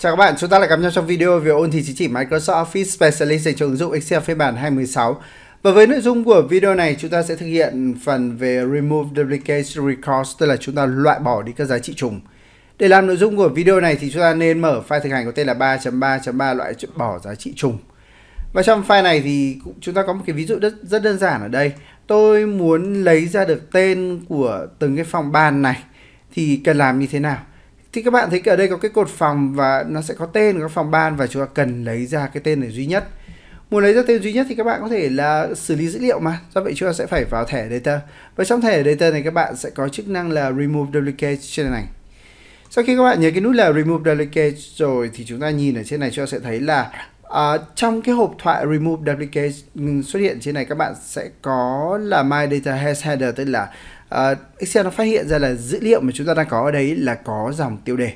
Chào các bạn, chúng ta lại gặp nhau trong video về ôn thi chính trị Microsoft Office Specialist dành cho ứng dụng Excel phiên bản 2016. Và với nội dung của video này, chúng ta sẽ thực hiện phần về Remove Duplicate Records, tức là chúng ta loại bỏ đi các giá trị trùng. Để làm nội dung của video này thì chúng ta nên mở file thực hành có tên là 3.3.3 loại bỏ giá trị trùng. Và trong file này thì chúng ta có một cái ví dụ rất, rất đơn giản ở đây. Tôi muốn lấy ra được tên của từng cái phòng ban này thì cần làm như thế nào? thì các bạn thấy ở đây có cái cột phòng và nó sẽ có tên của phòng ban và chúng ta cần lấy ra cái tên này duy nhất muốn lấy ra tên duy nhất thì các bạn có thể là xử lý dữ liệu mà do vậy chúng ta sẽ phải vào thẻ data và trong thẻ data này các bạn sẽ có chức năng là remove duplicate trên này sau khi các bạn nhấn cái nút là remove duplicate rồi thì chúng ta nhìn ở trên này chúng ta sẽ thấy là À, trong cái hộp thoại remove duplicate ừ, xuất hiện trên này các bạn sẽ có là my data has header tức là uh, Excel nó phát hiện ra là dữ liệu mà chúng ta đang có ở đấy là có dòng tiêu đề.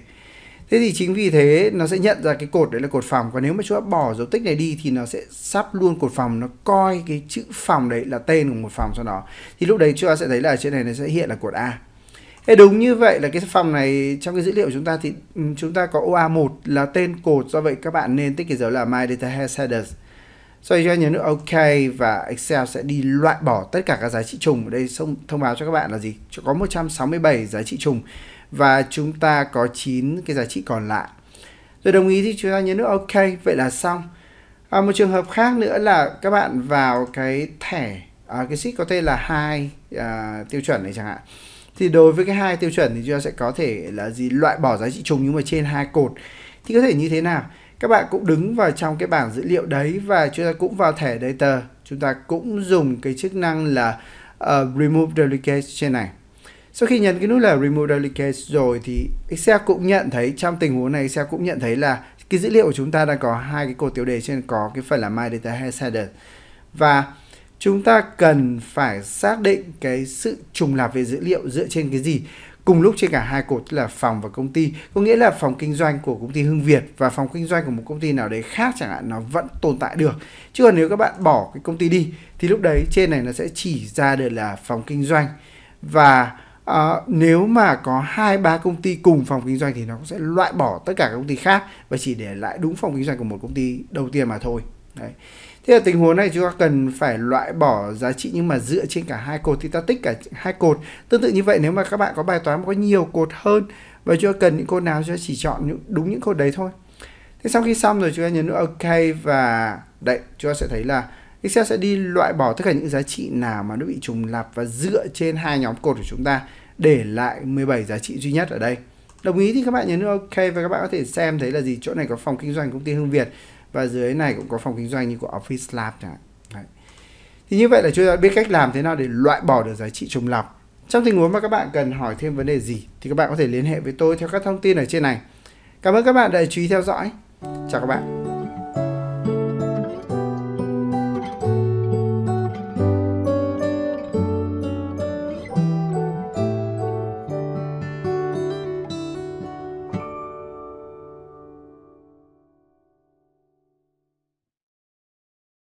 Thế thì chính vì thế nó sẽ nhận ra cái cột đấy là cột phòng Còn nếu mà chúng ta bỏ dấu tích này đi thì nó sẽ sắp luôn cột phòng Nó coi cái chữ phòng đấy là tên của một phòng cho nó Thì lúc đấy chúng ta sẽ thấy là trên này nó sẽ hiện là cột A Thế đúng như vậy là cái phòng này trong cái dữ liệu chúng ta thì ừ, chúng ta có OA1 là tên cột do vậy các bạn nên tích cái dấu là My Data Has Headers. Rồi cho nhấn nút OK và Excel sẽ đi loại bỏ tất cả các giá trị trùng. Ở đây xong thông báo cho các bạn là gì? Có 167 giá trị trùng và chúng ta có 9 cái giá trị còn lại. Rồi đồng ý thì chúng ta nhấn nút OK, vậy là xong. À, một trường hợp khác nữa là các bạn vào cái thẻ, à, cái sheet có tên là hai à, tiêu chuẩn này chẳng hạn thì đối với cái hai tiêu chuẩn thì chúng ta sẽ có thể là gì loại bỏ giá trị trùng nhưng mà trên hai cột thì có thể như thế nào các bạn cũng đứng vào trong cái bảng dữ liệu đấy và chúng ta cũng vào thẻ data chúng ta cũng dùng cái chức năng là uh, remove duplicate trên này sau khi nhấn cái nút là remove duplicate rồi thì Excel cũng nhận thấy trong tình huống này Excel cũng nhận thấy là cái dữ liệu của chúng ta đang có hai cái cột tiêu đề trên có cái phần là my data has header và chúng ta cần phải xác định cái sự trùng lặp về dữ liệu dựa trên cái gì cùng lúc trên cả hai cột là phòng và công ty có nghĩa là phòng kinh doanh của công ty Hưng Việt và phòng kinh doanh của một công ty nào đấy khác chẳng hạn nó vẫn tồn tại được chứ còn nếu các bạn bỏ cái công ty đi thì lúc đấy trên này nó sẽ chỉ ra được là phòng kinh doanh và uh, nếu mà có hai ba công ty cùng phòng kinh doanh thì nó sẽ loại bỏ tất cả các công ty khác và chỉ để lại đúng phòng kinh doanh của một công ty đầu tiên mà thôi Đấy. Thế là tình huống này chúng ta cần phải loại bỏ giá trị nhưng mà dựa trên cả hai cột thì ta tích cả hai cột. Tương tự như vậy nếu mà các bạn có bài toán mà có nhiều cột hơn và chúng ta cần những cột nào chúng ta chỉ chọn những, đúng những cột đấy thôi. Thế sau khi xong rồi chúng ta nhấn OK và đấy chúng ta sẽ thấy là Excel sẽ đi loại bỏ tất cả những giá trị nào mà nó bị trùng lặp và dựa trên hai nhóm cột của chúng ta để lại 17 giá trị duy nhất ở đây đồng ý thì các bạn nhấn ok và các bạn có thể xem thấy là gì chỗ này có phòng kinh doanh công ty Hương Việt và dưới này cũng có phòng kinh doanh như của Office Lab chẳng hạn thì như vậy là chúng ta biết cách làm thế nào để loại bỏ được giá trị trùng lặp trong tình huống mà các bạn cần hỏi thêm vấn đề gì thì các bạn có thể liên hệ với tôi theo các thông tin ở trên này cảm ơn các bạn đã chú ý theo dõi chào các bạn